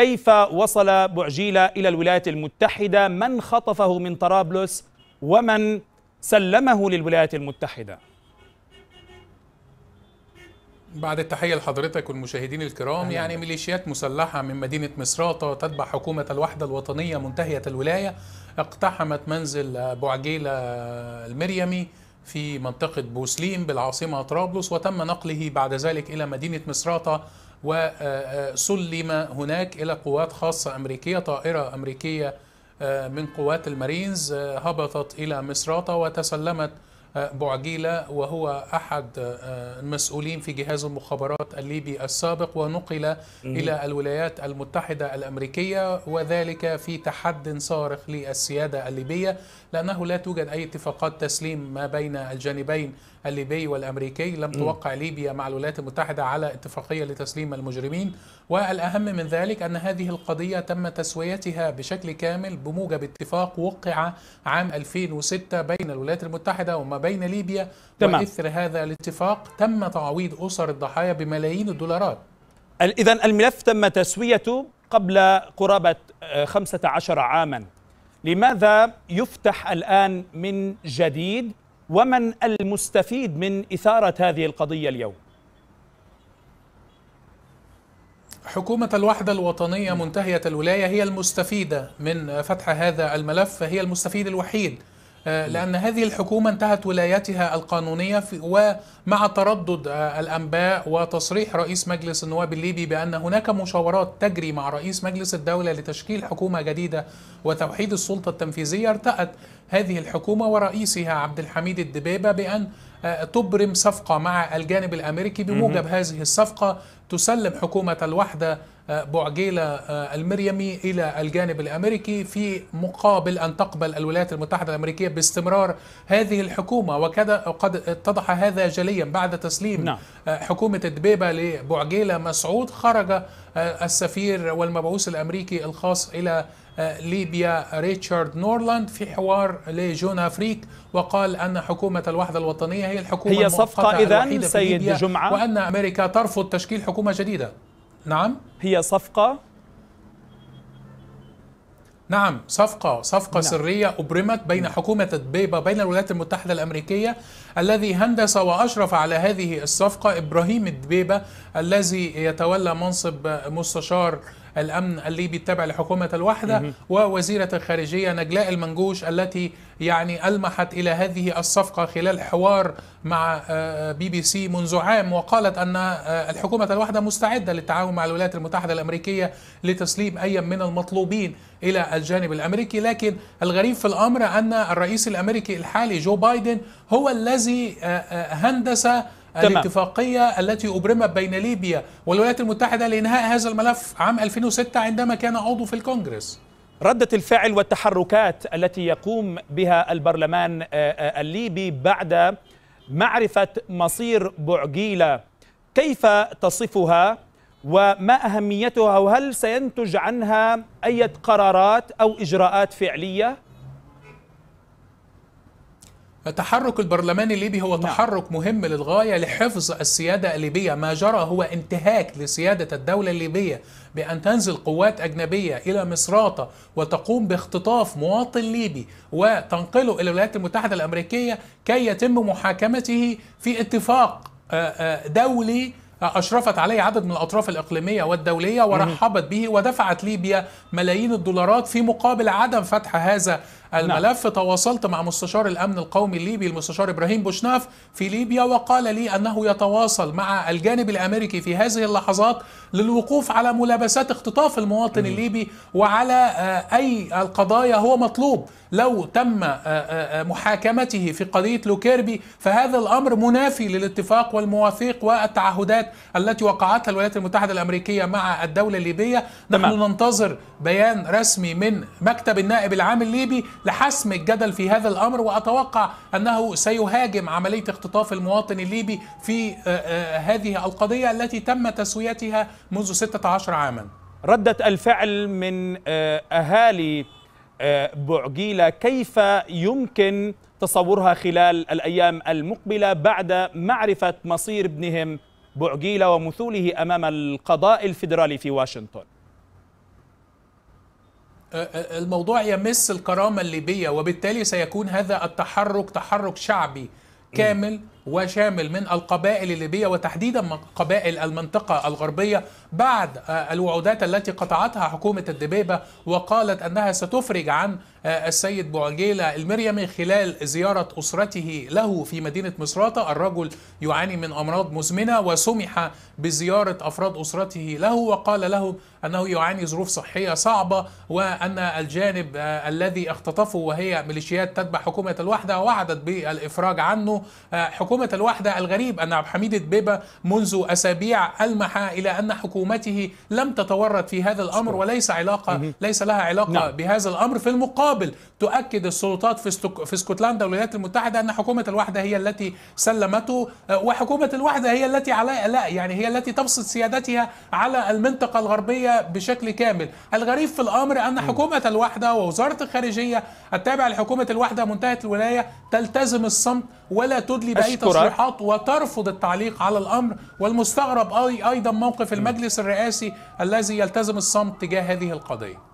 كيف وصل بوعجيلة إلى الولايات المتحدة من خطفه من طرابلس ومن سلمه للولايات المتحدة بعد التحية لحضرتك والمشاهدين الكرام يعني ميليشيات مسلحة من مدينة مصراتة تتبع حكومة الوحدة الوطنية منتهية الولاية اقتحمت منزل بوعجيلة المريمي في منطقة بوسليم بالعاصمة طرابلس وتم نقله بعد ذلك إلى مدينة مصراتة وسلم هناك إلى قوات خاصة أمريكية طائرة أمريكية آه، من قوات المارينز آه، هبطت إلى مصراتة وتسلمت بوعجيلة وهو أحد آه، المسؤولين في جهاز المخابرات الليبي السابق ونقل إلى الولايات المتحدة الأمريكية وذلك في تحد صارخ للسيادة الليبية لأنه لا توجد أي اتفاقات تسليم ما بين الجانبين الليبي والامريكي لم توقع ليبيا مع الولايات المتحده على اتفاقيه لتسليم المجرمين والاهم من ذلك ان هذه القضيه تم تسويتها بشكل كامل بموجب اتفاق وقع عام 2006 بين الولايات المتحده وما وبين ليبيا تمام. وإثر هذا الاتفاق تم تعويض أسر الضحايا بملايين الدولارات إذا الملف تم تسويته قبل قرابة 15 آه، عاما لماذا يفتح الآن من جديد ومن المستفيد من إثارة هذه القضية اليوم؟ حكومة الوحدة الوطنية منتهية الولاية هي المستفيدة من فتح هذا الملف هي المستفيد الوحيد آه، لأن هذه الحكومة انتهت ولايتها القانونية ومع تردد آه، الأنباء وتصريح رئيس مجلس النواب الليبي بأن هناك مشاورات تجري مع رئيس مجلس الدولة لتشكيل حكومة جديدة وتوحيد السلطة التنفيذية ارتأت هذه الحكومة ورئيسها عبد الحميد الدبيبة بأن آه، تبرم صفقة مع الجانب الأمريكي بموجب هذه الصفقة تسلم حكومة الوحدة آه، بعجيلة آه، المريمي إلى الجانب الأمريكي في مقابل أن تقبل الولايات المتحدة الأمريكية باستمرار هذه الحكومة وكذا قد اتضح هذا جليا بعد تسليم نعم. حكومة الدبيبة لبعجيلة مسعود خرج السفير والمبعوث الأمريكي الخاص إلى آه، ليبيا ريتشارد نورلاند في حوار لجون افريك وقال أن حكومة الوحدة الوطنية هي الحكومة هي صفقة إذا سيد جمعة وأن أمريكا ترفض تشكيل حكومة جديدة نعم هي صفقة نعم صفقة صفقة نعم. سرية أبرمت بين نعم. حكومة بيبا بين الولايات المتحدة الأمريكية الذي هندس وأشرف على هذه الصفقة إبراهيم الدبيبة الذي يتولى منصب مستشار الأمن الليبي التابع لحكومة الوحدة ووزيرة الخارجية نجلاء المنجوش التي يعني ألمحت إلى هذه الصفقة خلال حوار مع آه، آه، بي بي سي منذ عام وقالت أن آه، الحكومة الوحدة مستعدة للتعاون مع الولايات المتحدة الأمريكية لتسليم أي من المطلوبين إلى الجانب الأمريكي لكن الغريب في الأمر أن الرئيس الأمريكي الحالي جو بايدن هو الذي هندس تمام. الاتفاقية التي أبرمت بين ليبيا والولايات المتحدة لإنهاء هذا الملف عام 2006 عندما كان عضو في الكونغرس ردة الفعل والتحركات التي يقوم بها البرلمان آه، آه، الليبي بعد معرفة مصير بوعقيلة كيف تصفها وما أهميتها وهل سينتج عنها أي قرارات أو إجراءات فعلية؟ تحرك البرلمان الليبي هو نعم. تحرك مهم للغايه لحفظ السياده الليبيه، ما جرى هو انتهاك لسياده الدوله الليبيه بان تنزل قوات اجنبيه الى مصراته وتقوم باختطاف مواطن ليبي وتنقله الى الولايات المتحده الامريكيه كي يتم محاكمته في اتفاق آه، آه، دولي آه، أشرفت عليه عدد من الأطراف الإقليمية والدولية ورحبت به ودفعت ليبيا ملايين الدولارات في مقابل عدم فتح هذا نعم. الملف نعم. تواصلت مع مستشار الأمن القومي الليبي المستشار إبراهيم بوشناف في ليبيا وقال لي أنه يتواصل مع الجانب الأمريكي في هذه اللحظات للوقوف على ملابسات اختطاف المواطن الليبي وعلى آه، أي القضايا هو مطلوب لو تم آه، آه، محاكمته في قضية لوكيربي فهذا الأمر منافي للاتفاق والمواثيق والتعهدات التي وقعتها الولايات المتحدة الأمريكية مع الدولة الليبية نحن ننتظر بيان رسمي من مكتب النائب العام الليبي لحسم الجدل في هذا الامر واتوقع انه سيهاجم عمليه اختطاف المواطن الليبي في آه، آه، هذه القضيه التي تم تسويتها منذ 16 عاما. رده الفعل من آه، اهالي بعجيله كيف يمكن تصورها خلال الايام المقبله بعد معرفه مصير ابنهم بعجيله ومثوله امام القضاء الفيدرالي في واشنطن الموضوع يمس الكرامة الليبية وبالتالي سيكون هذا التحرك تحرك شعبي كامل وشامل من القبائل الليبية وتحديدا قبائل المنطقة الغربية بعد آه، الوعودات التي قطعتها حكومة الدبيبة وقالت أنها ستفرج عن آه، السيد بوعجيلة المريمي خلال زيارة أسرته له في مدينة مصراتة الرجل يعاني من أمراض مزمنة وسمح بزيارة أفراد أسرته له وقال لهم انه يعاني ظروف صحيه صعبه وان الجانب آه، الذي اختطفه وهي ميليشيات تتبع حكومه الوحده وعدت بالافراج عنه آه، حكومه الوحده الغريب ان عبد الحميد البيبه منذ اسابيع المح الى ان حكومته لم تتورط في هذا الامر وليس علاقه ليس لها علاقه نعم. بهذا الامر في المقابل تؤكد السلطات في في اسكتلندا والولايات المتحده ان حكومه الوحده هي التي سلمته آه، وحكومه الوحده هي التي على لا يعني هي التي تبسط سيادتها على المنطقه الغربيه بشكل كامل الغريب في الأمر أن حكومة الوحدة ووزارة الخارجية التابعة لحكومة الوحدة منتهية الولاية تلتزم الصمت ولا تدلي بأي تصريحات وترفض التعليق على الأمر والمستغرب أيضا موقف المجلس الرئاسي الذي يلتزم الصمت تجاه هذه القضية